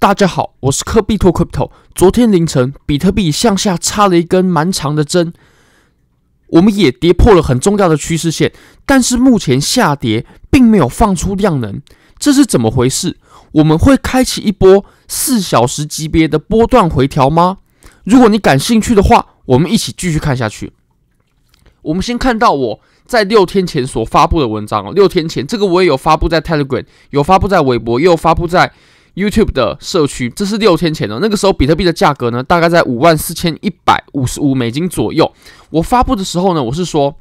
大家好，我是科比托 c r y p t o 昨天凌晨，比特币向下插了一根蛮长的针，我们也跌破了很重要的趋势线。但是目前下跌并没有放出量能，这是怎么回事？我们会开启一波四小时级别的波段回调吗？如果你感兴趣的话，我们一起继续看下去。我们先看到我在六天前所发布的文章哦。六天前，这个我也有发布在 Telegram，有发布在微博，也有发布在。YouTube 的社区，这是六天前的。那个时候，比特币的价格呢，大概在五万四千一百五十五美金左右。我发布的时候呢，我是说，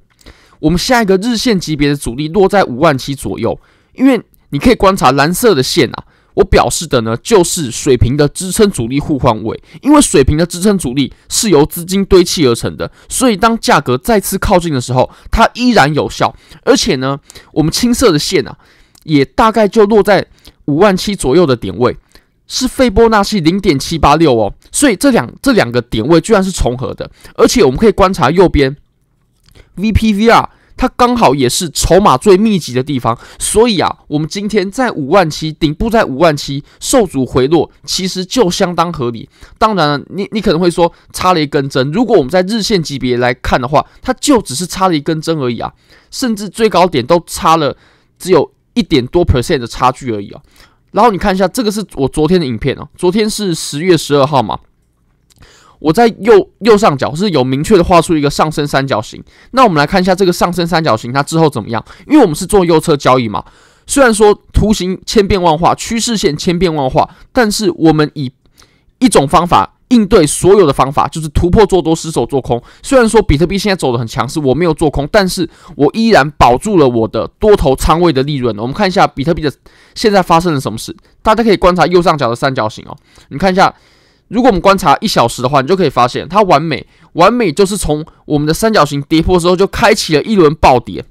我们下一个日线级别的阻力落在五万七左右。因为你可以观察蓝色的线啊，我表示的呢，就是水平的支撑阻力互换位。因为水平的支撑阻力是由资金堆砌而成的，所以当价格再次靠近的时候，它依然有效。而且呢，我们青色的线啊，也大概就落在。五万七左右的点位是斐波那契零点七八六哦，所以这两这两个点位居然是重合的，而且我们可以观察右边 V P V R，它刚好也是筹码最密集的地方，所以啊，我们今天在五万七顶部在五万七受阻回落，其实就相当合理。当然了，你你可能会说插了一根针，如果我们在日线级别来看的话，它就只是插了一根针而已啊，甚至最高点都差了只有。一点多 percent 的差距而已啊，然后你看一下，这个是我昨天的影片啊，昨天是十月十二号嘛，我在右右上角是有明确的画出一个上升三角形，那我们来看一下这个上升三角形它之后怎么样，因为我们是做右侧交易嘛，虽然说图形千变万化，趋势线千变万化，但是我们以一种方法。应对所有的方法就是突破做多失手做空。虽然说比特币现在走的很强势，我没有做空，但是我依然保住了我的多头仓位的利润。我们看一下比特币的现在发生了什么事？大家可以观察右上角的三角形哦，你看一下，如果我们观察一小时的话，你就可以发现它完美，完美就是从我们的三角形跌破之后就开启了一轮暴跌，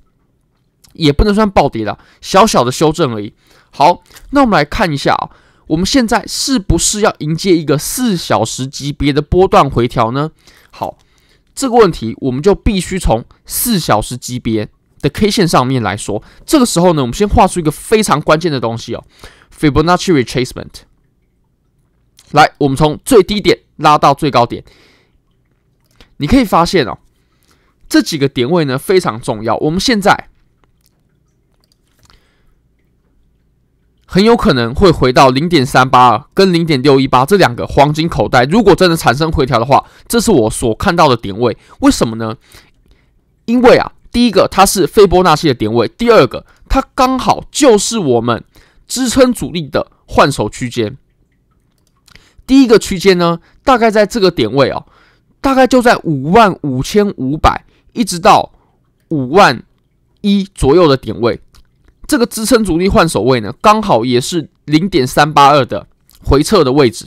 也不能算暴跌了，小小的修正而已。好，那我们来看一下啊。我们现在是不是要迎接一个四小时级别的波段回调呢？好，这个问题我们就必须从四小时级别的 K 线上面来说。这个时候呢，我们先画出一个非常关键的东西哦，f i b o n a c c i retracement。来，我们从最低点拉到最高点，你可以发现哦，这几个点位呢非常重要。我们现在。很有可能会回到零点三八二跟零点六一八这两个黄金口袋。如果真的产生回调的话，这是我所看到的点位。为什么呢？因为啊，第一个它是斐波那契的点位，第二个它刚好就是我们支撑主力的换手区间。第一个区间呢，大概在这个点位哦，大概就在五万五千五百一直到五万一左右的点位。这个支撑阻力换手位呢，刚好也是零点三八二的回撤的位置。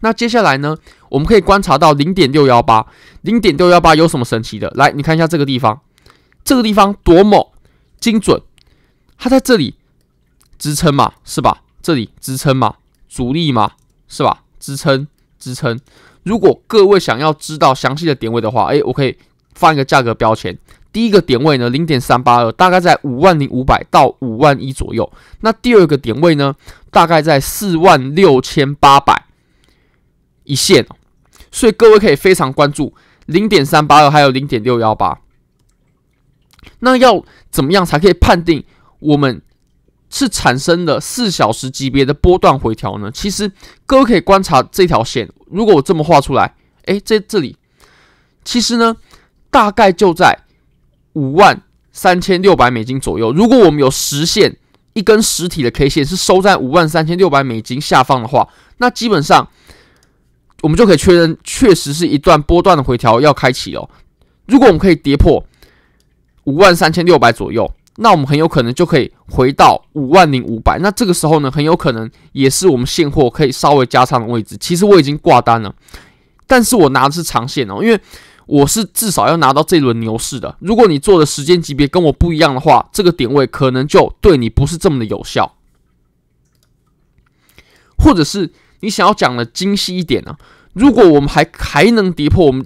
那接下来呢，我们可以观察到零点六幺八，零点六幺八有什么神奇的？来，你看一下这个地方，这个地方多么精准，它在这里支撑嘛，是吧？这里支撑嘛，阻力嘛，是吧？支撑支撑。如果各位想要知道详细的点位的话，哎，我可以放一个价格标签。第一个点位呢，零点三八二，大概在五万零五百到五万一左右。那第二个点位呢，大概在四万六千八百一线哦。所以各位可以非常关注零点三八二还有零点六幺八。那要怎么样才可以判定我们是产生了四小时级别的波段回调呢？其实各位可以观察这条线，如果我这么画出来，哎，这这里其实呢，大概就在。五万三千六百美金左右。如果我们有实现一根实体的 K 线是收在五万三千六百美金下方的话，那基本上我们就可以确认，确实是一段波段的回调要开启哦。如果我们可以跌破五万三千六百左右，那我们很有可能就可以回到五万零五百。那这个时候呢，很有可能也是我们现货可以稍微加仓的位置。其实我已经挂单了，但是我拿的是长线哦，因为。我是至少要拿到这轮牛市的。如果你做的时间级别跟我不一样的话，这个点位可能就对你不是这么的有效。或者是你想要讲的精细一点呢？如果我们还还能跌破我们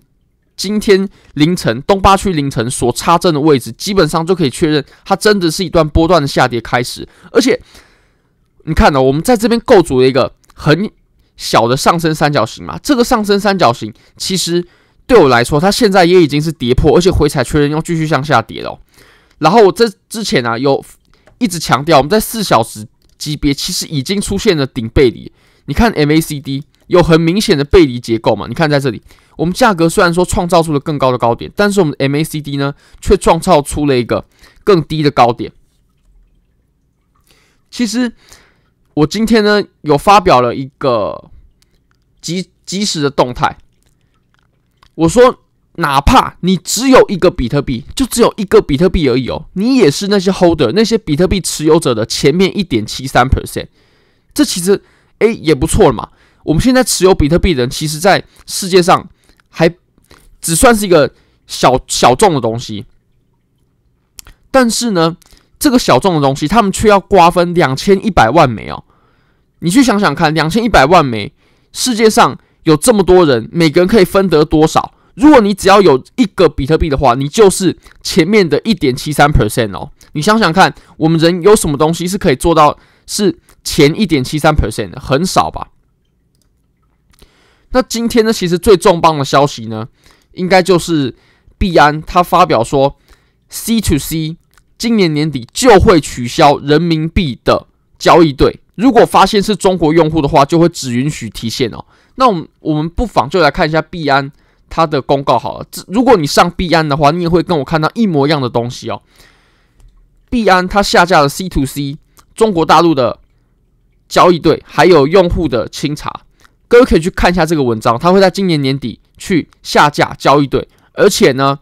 今天凌晨东八区凌晨所插针的位置，基本上就可以确认它真的是一段波段的下跌开始。而且，你看呢，我们在这边构筑了一个很小的上升三角形嘛，这个上升三角形其实。对我来说，它现在也已经是跌破，而且回踩确认要继续向下跌了。然后我这之前啊，有一直强调，我们在四小时级别其实已经出现了顶背离。你看 MACD 有很明显的背离结构嘛？你看在这里，我们价格虽然说创造出了更高的高点，但是我们 MACD 呢却创造出了一个更低的高点。其实我今天呢有发表了一个即即时的动态。我说，哪怕你只有一个比特币，就只有一个比特币而已哦，你也是那些 holder，那些比特币持有者的前面一点七三 percent，这其实诶，也不错了嘛。我们现在持有比特币的人，其实在世界上还只算是一个小小众的东西，但是呢，这个小众的东西，他们却要瓜分两千一百万枚哦。你去想想看，两千一百万枚，世界上。有这么多人，每个人可以分得多少？如果你只要有一个比特币的话，你就是前面的一点七三 percent 哦。你想想看，我们人有什么东西是可以做到是前一点七三 percent 的？很少吧？那今天呢？其实最重磅的消息呢，应该就是币安他发表说，C to C 今年年底就会取消人民币的交易对，如果发现是中国用户的话，就会只允许提现哦。那我们不妨就来看一下币安它的公告好了。这如果你上币安的话，你也会跟我看到一模一样的东西哦。币安它下架了 C to C 中国大陆的交易对，还有用户的清查。各位可以去看一下这个文章，它会在今年年底去下架交易对，而且呢，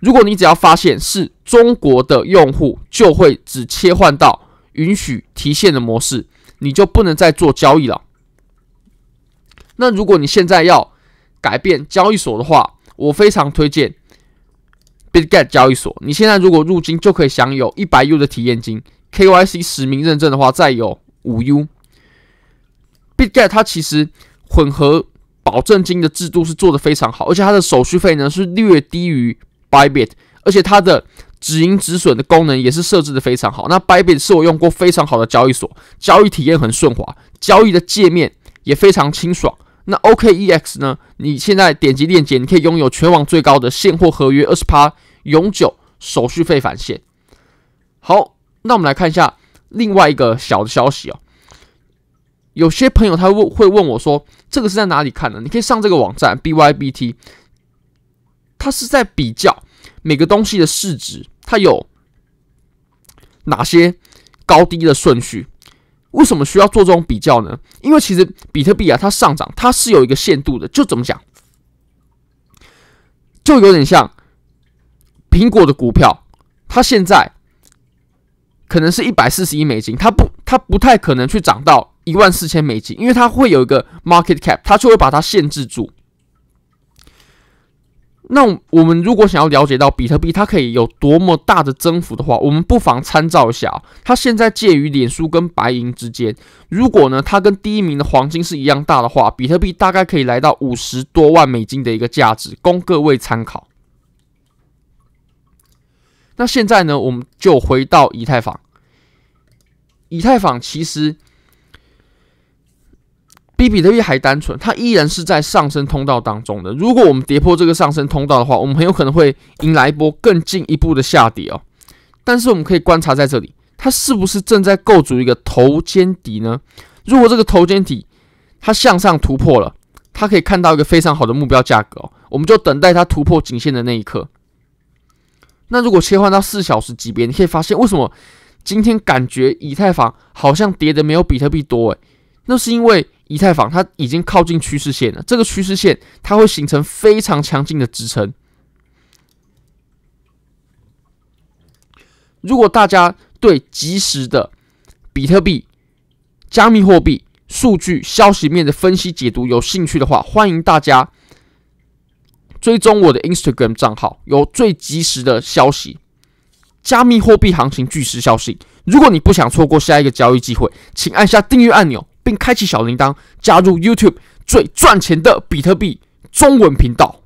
如果你只要发现是中国的用户，就会只切换到允许提现的模式，你就不能再做交易了。那如果你现在要改变交易所的话，我非常推荐 BigGet 交易所。你现在如果入金就可以享有一百 U 的体验金，KYC 实名认证的话，再有五 U。BigGet 它其实混合保证金的制度是做的非常好，而且它的手续费呢是略低于 Bybit，而且它的止盈止损的功能也是设置的非常好。那 Bybit 是我用过非常好的交易所，交易体验很顺滑，交易的界面也非常清爽。那 OKEX 呢？你现在点击链接，你可以拥有全网最高的现货合约二十趴永久手续费返现。好，那我们来看一下另外一个小的消息哦。有些朋友他问会问我说，这个是在哪里看的？你可以上这个网站 BYBT，它是在比较每个东西的市值，它有哪些高低的顺序。为什么需要做这种比较呢？因为其实比特币啊，它上涨它是有一个限度的，就怎么讲，就有点像苹果的股票，它现在可能是一百四十亿美金，它不它不太可能去涨到一万四千美金，因为它会有一个 market cap，它就会把它限制住。那我们如果想要了解到比特币它可以有多么大的增幅的话，我们不妨参照一下，它现在介于脸书跟白银之间。如果呢，它跟第一名的黄金是一样大的话，比特币大概可以来到五十多万美金的一个价值，供各位参考。那现在呢，我们就回到以太坊。以太坊其实。比比特币还单纯，它依然是在上升通道当中的。如果我们跌破这个上升通道的话，我们很有可能会迎来一波更进一步的下跌哦。但是我们可以观察在这里，它是不是正在构筑一个头肩底呢？如果这个头肩底它向上突破了，它可以看到一个非常好的目标价格哦。我们就等待它突破颈线的那一刻。那如果切换到四小时级别，你可以发现为什么今天感觉以太坊好像跌的没有比特币多诶，那是因为。以太坊，它已经靠近趋势线了。这个趋势线，它会形成非常强劲的支撑。如果大家对及时的比特币、加密货币、数据消息面的分析解读有兴趣的话，欢迎大家追踪我的 Instagram 账号，有最及时的消息。加密货币行情巨石消息。如果你不想错过下一个交易机会，请按下订阅按钮。并开启小铃铛，加入 YouTube 最赚钱的比特币中文频道。